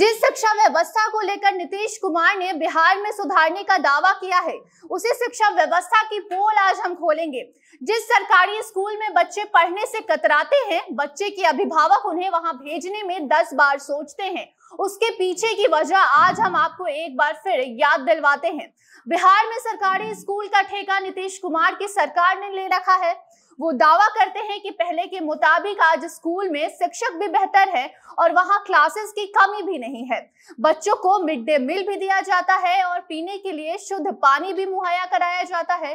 जिस शिक्षा व्यवस्था को लेकर नीतीश कुमार ने बिहार में सुधारने का दावा किया है उसी शिक्षा व्यवस्था की पोल आज हम खोलेंगे जिस सरकारी स्कूल में बच्चे पढ़ने से कतराते हैं बच्चे के अभिभावक उन्हें वहां भेजने में दस बार सोचते हैं उसके पीछे की वजह आज हम आपको एक बार फिर याद दिलवाते हैं बिहार में सरकारी स्कूल का ठेका नीतीश कुमार की सरकार ने ले रखा है वो दावा करते हैं कि पहले के मुताबिक आज स्कूल में शिक्षक भी बेहतर है और वहाँ क्लासेस की कमी भी नहीं है बच्चों को मिड डे मील भी दिया जाता है और पीने के लिए शुद्ध पानी भी मुहैया कराया जाता है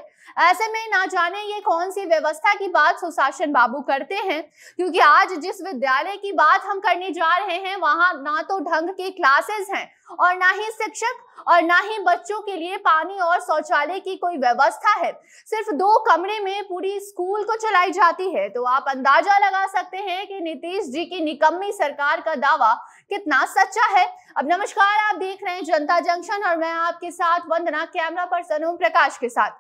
ऐसे में ना जाने ये कौन सी व्यवस्था की बात सुशासन बाबू करते हैं क्योंकि आज जिस विद्यालय की बात हम करने जा रहे हैं वहाँ ना तो ढंग की क्लासेस हैं और ना ही शिक्षक और ना ही बच्चों के लिए पानी और शौचालय की कोई व्यवस्था है सिर्फ दो कमरे में पूरी स्कूल को चलाई जाती है तो आप अंदाजा लगा सकते हैं कि नीतीश जी की निकम्मी सरकार का दावा कितना सच्चा है अब नमस्कार आप देख रहे हैं जनता जंक्शन और मैं आपके साथ वंदना कैमरा पर्सन ओम प्रकाश के साथ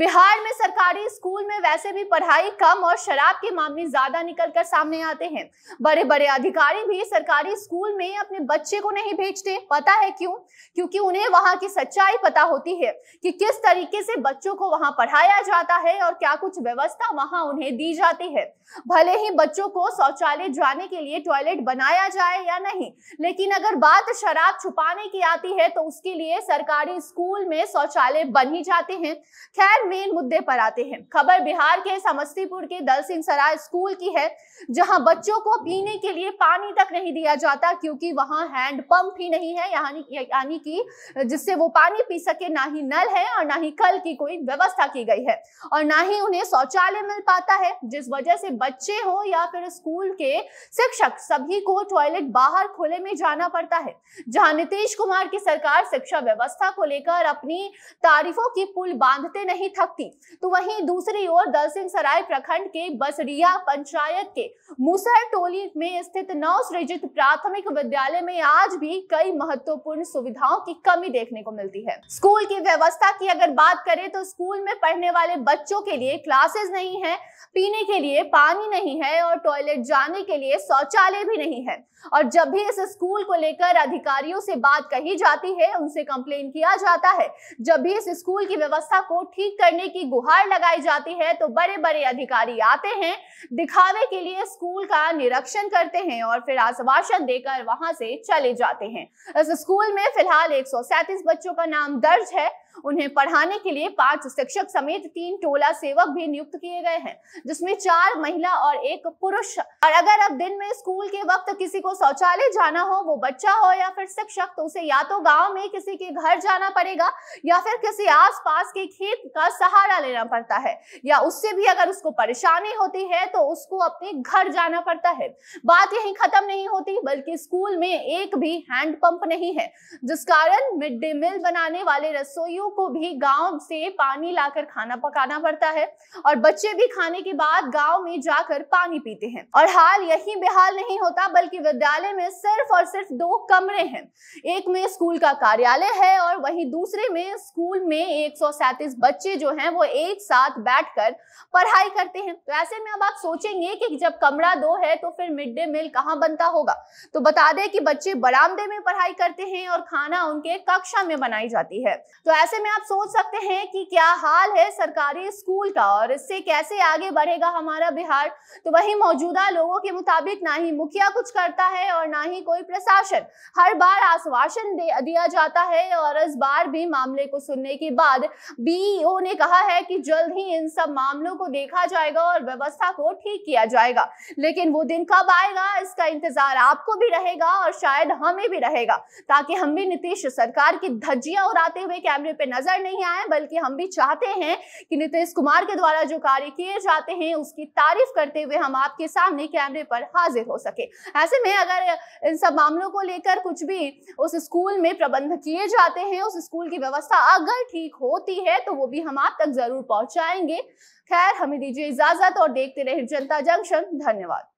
बिहार में सरकारी स्कूल में वैसे भी पढ़ाई कम और शराब के मामले ज्यादा निकल कर सामने आते हैं बड़े बड़े अधिकारी भी सरकारी स्कूल में अपने बच्चे को नहीं भेजते पता है क्यों क्योंकि उन्हें वहां की सच्चाई पता होती है कि किस तरीके से बच्चों को वहां पढ़ाया जाता है और क्या कुछ व्यवस्था वहां उन्हें दी जाती है भले ही बच्चों को शौचालय जाने के लिए टॉयलेट बनाया जाए या नहीं लेकिन अगर बात शराब छुपाने की आती है तो उसके लिए सरकारी स्कूल में शौचालय बन ही जाते हैं खैर मेन मुद्दे पर आते हैं खबर बिहार के समस्तीपुर के दल सिंह सराय स्कूल की है जहां बच्चों को पीने के लिए पानी तक नहीं दिया जाता क्योंकि वहां पंप ही नहीं है यानी कि जिससे वो पानी पी सके ना ही नल है और ना ही कल की कोई व्यवस्था की गई है और ना ही उन्हें शौचालय मिल पाता है जिस वजह से बच्चे हो या फिर स्कूल के शिक्षक सभी को टॉयलेट बाहर खुले में जाना पड़ता है जहां नीतीश कुमार की सरकार शिक्षा व्यवस्था को लेकर अपनी तारीफों की पुल बांधते नहीं थकती तो वहीं दूसरी ओर दलसिंह सराय प्रखंड के बसरिया पंचायत के मुसर टोली में स्थित नव सृजित प्राथमिक विद्यालय में आज भी कई महत्वपूर्ण सुविधाओं की कमी देखने को मिलती है स्कूल की व्यवस्था की अगर बात करें तो स्कूल में पढ़ने वाले बच्चों के लिए क्लासेस नहीं है पीने के लिए पानी नहीं है और टॉयलेट जाने के लिए शौचालय भी नहीं है और जब भी इस स्कूल को लेकर अधिकारियों से बात कही जाती है उनसे कंप्लेन किया जाता है जब भी इस स्कूल की व्यवस्था को ठीक करने की गुहार लगाई जाती है तो बड़े बड़े अधिकारी आते हैं दिखावे के लिए स्कूल का निरीक्षण करते हैं और फिर आश्वासन देकर वहां से चले जाते हैं इस स्कूल में फिलहाल एक बच्चों का नाम दर्ज है उन्हें पढ़ाने के लिए पांच शिक्षक समेत तीन टोला सेवक भी नियुक्त किए गए हैं जिसमें चार महिला और एक पुरुष और अगर अब दिन में स्कूल के वक्त किसी को शौचालय जाना हो वो बच्चा हो या फिर शिक्षक तो उसे या तो गाँव में किसी के घर जाना पड़ेगा या फिर किसी पास के खेत का सहारा लेना पड़ता है या उससे भी अगर उसको परेशानी होती है तो उसको अपने घर जाना पड़ता है बात यही खत्म नहीं होती बल्कि स्कूल में एक भी हैंडपंप नहीं है जिस कारण मिड डे मील बनाने वाले रसोइयों बच्चों को भी गांव से पानी लाकर खाना पकाना पड़ता है और बच्चे भी खाने के बाद गांव में जाकर पानी पीते हैं और हाल यही बेहाल नहीं होता बल्कि विद्यालय में सिर्फ और सिर्फ दो कमरे हैं एक में स्कूल का कार्यालय है और वहीं दूसरे में स्कूल में एक बच्चे जो हैं वो एक साथ बैठकर पढ़ाई करते हैं तो ऐसे में अब आप सोचेंगे कि जब कमरा दो है तो फिर मिड डे मील कहाँ बनता होगा तो बता दें कि बच्चे बरामदे में पढ़ाई करते हैं और खाना उनके कक्षा में बनाई जाती है तो ऐसे ऐसे में आप सोच सकते हैं कि क्या हाल है सरकारी स्कूल का और इससे कैसे आगे बढ़ेगा हमारा बिहार तो वही मौजूदा लोगों के मुताबिक ना ही मुखिया कुछ करता है और ना ही कोई प्रशासन हर बार आश्वासन दिया जाता है और इस बार भी मामले को सुनने के बाद बीईओ e ने कहा है कि जल्द ही इन सब मामलों को देखा जाएगा और व्यवस्था को ठीक किया जाएगा लेकिन वो दिन कब आएगा इसका इंतजार आपको भी रहेगा और शायद हमें भी रहेगा ताकि हम भी नीतीश सरकार की धज्जियां उड़ाते हुए कैमरे पे नजर नहीं आए बल्कि हम भी चाहते हैं कि नीतीश कुमार के द्वारा जो कार्य किए जाते हैं उसकी तारीफ करते हुए हम आपके सामने कैमरे पर हाजिर हो सके ऐसे में अगर इन सब मामलों को लेकर कुछ भी उस स्कूल में प्रबंध किए जाते हैं उस स्कूल की व्यवस्था अगर ठीक होती है तो वो भी हम आप तक जरूर पहुंचाएंगे खैर हमें दीजिए इजाजत और देखते रहे जनता जंक्शन धन्यवाद